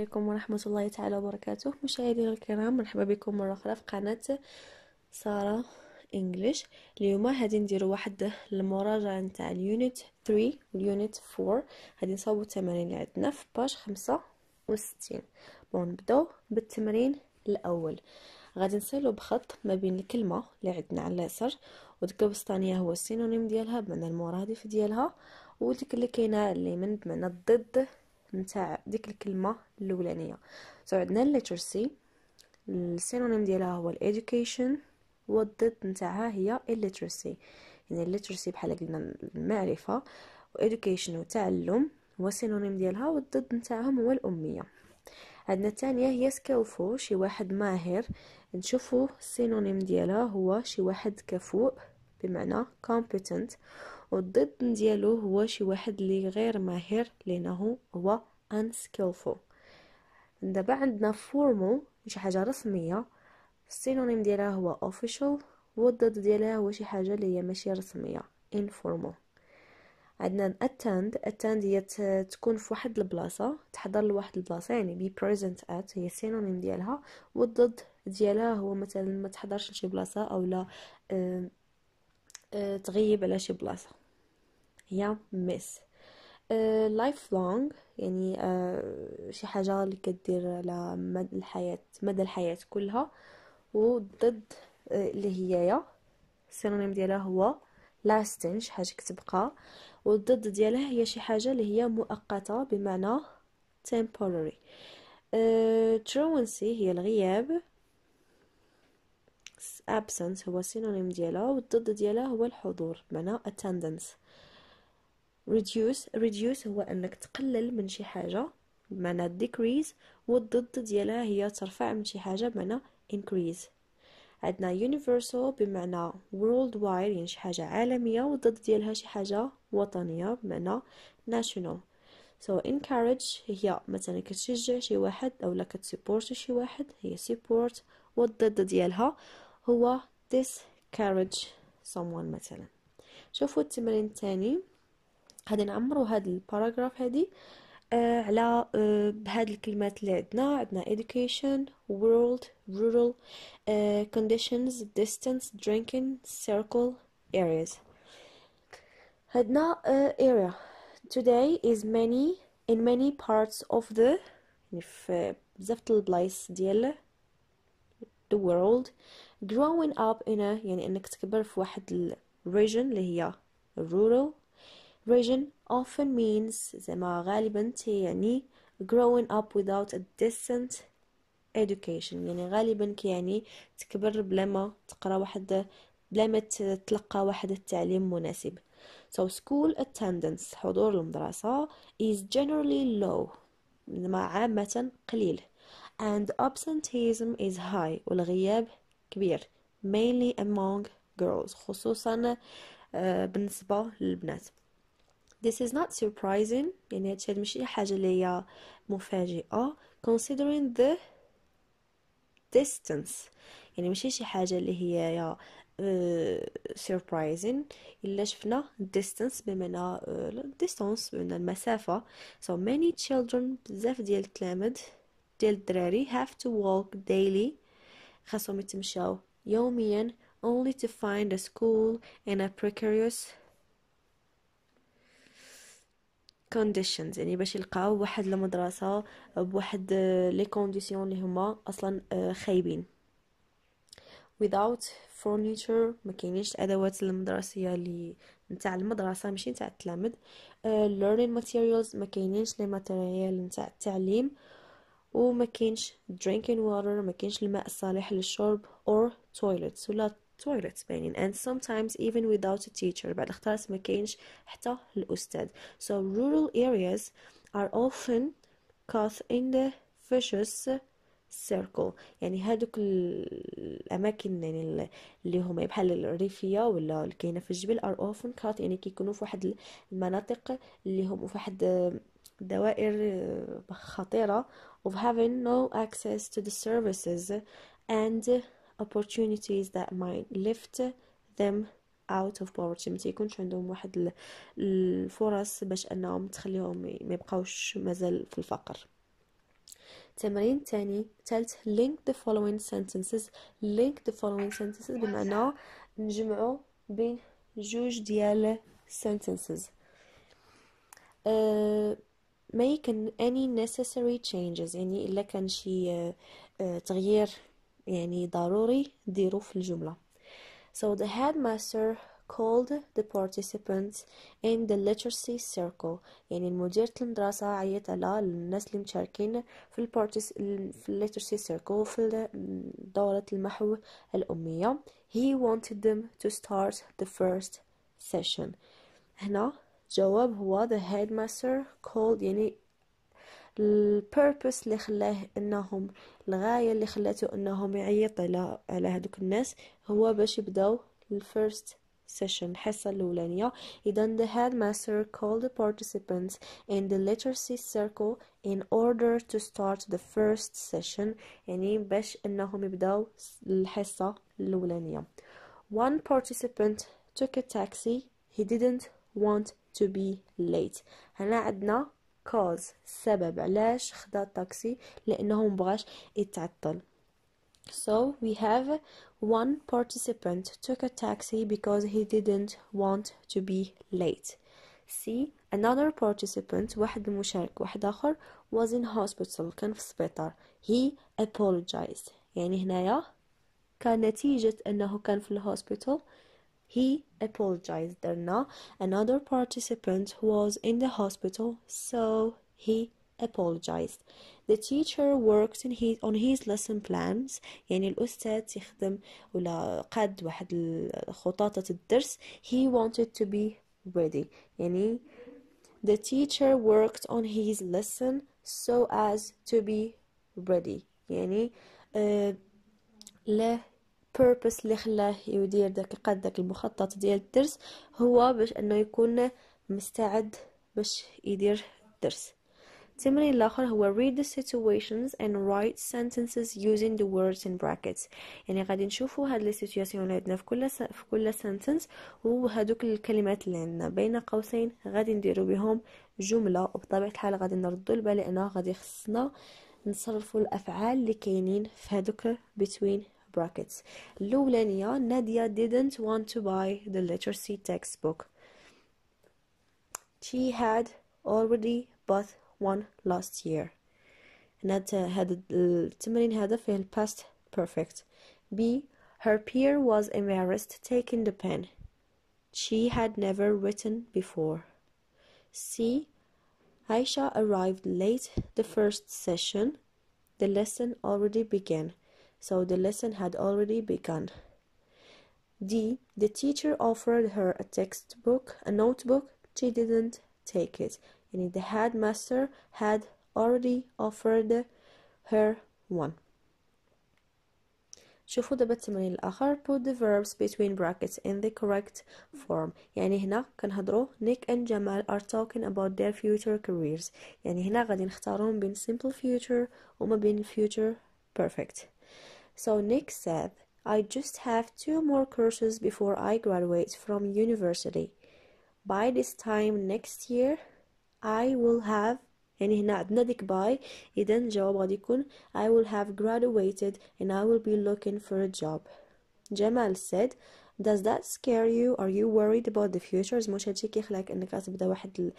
عليكم ورحمة الله تعالى وبركاته مشاهدينا الكرام مرحبا بكم مرة أخرى في قناة سارة إنجليش اليوم غادي نديرو واحد المراجعة نتاع اليونت 3 واليونت 4 غادي نصاوبو التمارين اللي عندنا في خمسة 65 بون نبداو بالتمرين الأول غادي نسالو بخط ما بين الكلمة اللي عندنا على اليسر وديك البسطانية هو السينونيم ديالها بمعنى المرادف ديالها وديك اللي كاينة اللي من بمعنى ضد نتاع ديك الكلمه الاولانيه سو عندنا الليترسي السينونيم ديالها هو الادوكيشن والضد نتاعها هي illiteracy يعني illiteracy بحال قلنا المعرفه وeducation وتعلم هو سينونيم ديالها والضد نتاعهم هو الاميه عندنا الثانيه هي سكيلفو شي واحد ماهر نشوفو السينونيم ديالها هو شي واحد كفوء بمعنى كومبيتنت والضد ديالو هو شي واحد اللي غير ماهر لانه هو unskillful دابا عندنا formal شي حاجه رسميه السينونيم ديالها هو official والضد ديالها هو شي حاجه اللي هي ماشي رسميه informal عندنا attend attend هي تكون في واحد البلاصه تحضر لواحد البلاصه يعني be present at هي السينونيم ديالها والضد ديالها هو مثلا ما تحضرش لشي بلاصه اولا أه تغيب على شي بلاصه هي مس لايف آه، لونغ يعني آه، شي حاجة اللي كدير على مدى الحياة مدى الحياة كلها وضد آه، اللي هي يا السينونيم ديالها هو لاستين شي حاجة كتبقى والضد ديالها هي شي حاجة اللي هي مؤقتة بمعنى temporary uh, هي الغياب absence هو سينونيم ديالها والضد ديالها هو الحضور بمعنى attendance reduce reduce هو انك تقلل من شي حاجه بمعنى decrease والضد ديالها هي ترفع من شي حاجه بمعنى increase عندنا universal بمعنى worldwide يعني شي حاجه عالميه والضد ديالها شي حاجه وطنيه بمعنى national so encourage هي مثلا كتشجع شي واحد اولا كتسبورت شي واحد هي support والضد ديالها هو discourage someone مثلا شوفوا التمرين الثاني غادي نعمرو هاد الباراغراف هادي آه على آه بهاد الكلمات اللي عندنا عندنا education world rural آه conditions distance drinking circle areas هادنا آه area today is many in many parts of the يعني في بزاف البلايص ديال the world growing up in a يعني انك تكبر في واحد ال region اللي هي rural region often means زي ما غالبا يعني growing up without a decent education يعني غالبا كيعني تكبر بلا ما تقرا واحد بلا ما تتلقى واحد التعليم مناسب so school attendance حضور المدرسة is generally low مع عامة قليل and absenteeism is high والغياب كبير mainly among girls خصوصا آه، بالنسبة للبنات This is not surprising يعني هادشي ماشي حاجة اللي هي مفاجئة considering the distance يعني ماشي شي حاجة اللي هي يا uh, surprising إلا شفنا distance بمعنى euh, distance بمعنى المسافة oh. so many children بزاف ديال التلامد ديال الدراري have to walk daily خاصهم يتمشاو يوميا only to find a school in a precarious كونديشنز يعني باش يلقاو واحد المدرسه بواحد لي آه، كونديسيون اللي هما اصلا آه، خايبين without furniture ما كاينينش الادوات المدرسيه اللي نتاع المدرسه ماشي نتاع التلاميذ uh, learning materials ما كاينينش لي ماتيريال نتاع التعليم وما كاينش drinking water ما كاينش الماء الصالح للشرب or toilets ولا toilets باينين and sometimes even without a teacher بعد اختارت ما كاينش حتى الأستاذ so rural areas are often caught in the vicious circle يعني هادوك الاماكن يعني اللي هما بحال الريفيه ولا اللي كاينه في الجبل are often caught يعني كيكونوا في واحد المناطق اللي هما في واحد دوائر خطيره of having no access to the services and opportunities that might lift them out of poverty ما تيكونش عندهم واحد الفرص باش انهم تخليهم ما يبقاوش مازال في الفقر التمرين الثاني ثالث link the following sentences link the following sentences بمعنى نجمعو بين جوج ديال sentences make any necessary changes يعني الا كان شي تغيير يعني ضروري ديرو في الجملة So the headmaster called the participants in the literacy circle يعني مديرة المدرسة عيط على الناس اللي مشاركين في البارتس في literacy circle في دورة المحو الأمية he wanted them to start the first session هنا جواب هو the headmaster called يعني البيربوس اللي خلاه انهم الغايه اللي خلاته انهم يعيط على على هذوك الناس هو باش يبداو الفيرست session الحصة الأولانية إذا the headmaster called the participants in the literacy circle in order to start the first session يعني باش أنهم يبداو الحصة الأولانية one participant took a taxi he didn't want to be late هنا عندنا كوز السبب علاش خدا الطاكسي لانه مبغاش يتعطل So we have one participant took a taxi because he didn't want to be late. see another participant واحد المشارك واحد آخر was in hospital كان في السبيطار. He apologized يعني هنايا كنتيجة أنه كان في الهوسبيتال He apologized. There now another participant was in the hospital, so he apologized. The teacher worked in his, on his lesson plans يعني الأستاذ يخدم ولا قد واحد خطاطة الدرس he wanted to be ready يعني the teacher worked on his lesson so as to be ready يعني uh, له البيربس اللي خلاه يدير داك القد داك المخطط ديال الدرس هو باش انه يكون مستعد باش يدير الدرس التمرين الاخر هو read the situations and write sentences using the words in brackets يعني غادي نشوفوا هاد لي سيتوياسيون اللي عندنا في كل س... في كل sentence وهذوك الكلمات اللي عندنا بين قوسين غادي نديرو بهم جمله وبطبيعه الحال غادي نردوا البال لانه غادي خصنا نصرفوا الافعال اللي كاينين في هذوك between brackets لولا Nadia didn't want to buy the literacy textbook she had already bought one last year نادية التمرين هذا فيه past perfect B her peer was embarrassed taking the pen she had never written before C Aisha arrived late the first session the lesson already began so the lesson had already begun. D. The teacher offered her a textbook, a notebook. She didn't take it, and the headmaster had already offered her one. شوفوا دابا التمرين الاخر put the verbs between brackets in the correct form يعني هنا كنهضروا Nick and Jamal are talking about their future careers يعني هنا غادي نختارهم بين simple future وما بين future perfect so Nick said, I just have two more courses before I graduate from university. By this time next year, I will have يعني هنا عندنا ديك by إذا الجواب غادي يكون I will have graduated and I will be looking for a job. جمال said Does that scare you? Are you worried about the future? زعما هادشي كيخليك انك تبدا واحد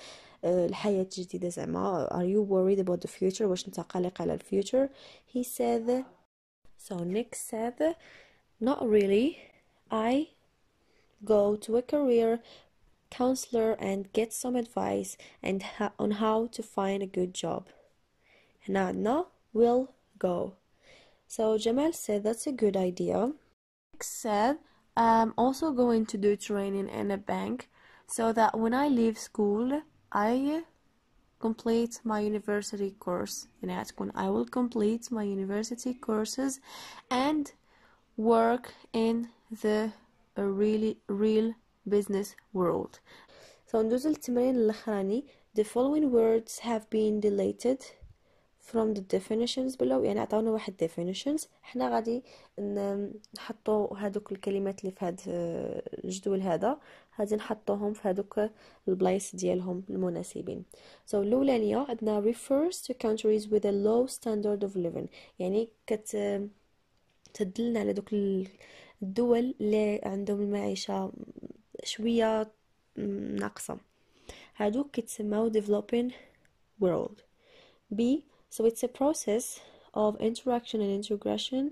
الحياة جديدة زعما Are you worried about the future? واش انت قلق على الفيوتشر? He said so Nick said, Not really. I go to a career counselor and get some advice and ha- on how to find a good job. And Adna will go. So Jamal said that's a good idea. Nick said I'm also going to do training in a bank so that when I leave school I complete my university course in it I will complete my university courses and work in the really real business world. So in The following words have been deleted from the definitions below يعني عطاونا واحد definitions حنا غادي نحطو هادوك الكلمات اللي في هاد الجدول آه، هذا غادي نحطوهم في هادوك البلايص ديالهم المناسبين so الاولانيه عندنا refers to countries with a low standard of living يعني كت آه، تدلنا على دوك الدول اللي عندهم المعيشه شويه ناقصه هادوك كيتسموا developing world B So it's a process of interaction and integration,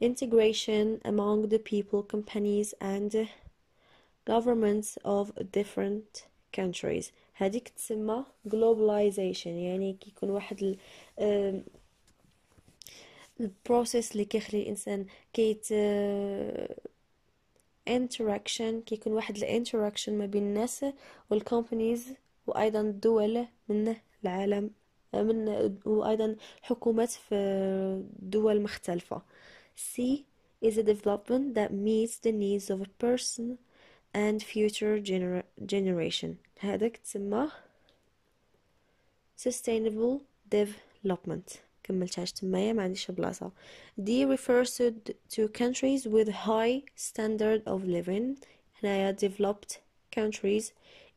integration among the people, companies, and governments of different countries. هذيك تسمى globalization يعني كيكون واحد ال البروسيس اللي كيخلي الانسان كيت interaction كيكون واحد الانتراكشن ما بين الناس والكومبانيز وايضا الدول من العالم من وايضا حكومات في دول مختلفة C is a development that meets the needs of a person and future gener generation هذاك تسمى sustainable development كملتهاش تمايا ما عنديش بلاصة D refers to, to countries with high standard of living هنايا developed countries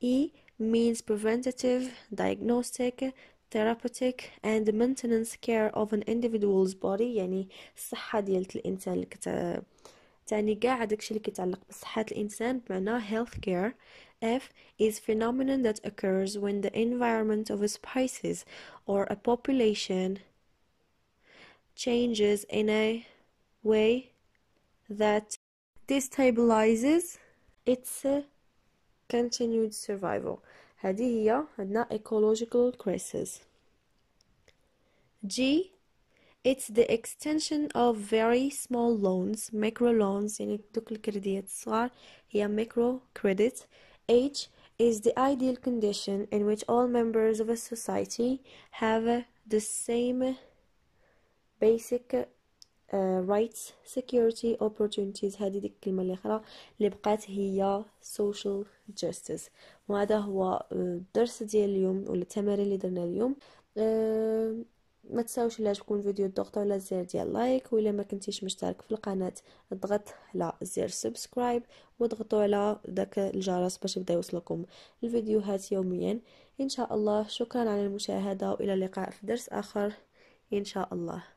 E means preventative diagnostic therapeutic and maintenance care of an individual's body يعني الصحة ديال الإنسان اللي كت تعني كاع داكشي اللي كيتعلق بصحة الإنسان بمعنى health care F is phenomenon that occurs when the environment of a species or a population changes in a way that destabilizes its continued survival هذه هي عندنا ecological crisis G It's the extension of very small loans, micro loans يعني دوك الكرديات الصغار هي micro credit. H is the ideal condition in which all members of a society have the same basic رايتس سيكيورتي اوبورتونيتيز هذه ديك الكلمه اللي اخرى اللي بقات هي سوشيال جاستس وهذا هو آه، الدرس ديال اليوم ولا التمارين اللي درنا اليوم أه ما تنساوش الا تكون الفيديو الضغط على الزر ديال لايك ولا ما كنتيش مشترك في القناه اضغط على زر سبسكرايب واضغطوا على داك الجرس باش يبدا يوصلكم الفيديوهات يوميا ان شاء الله شكرا على المشاهده والى اللقاء في درس اخر ان شاء الله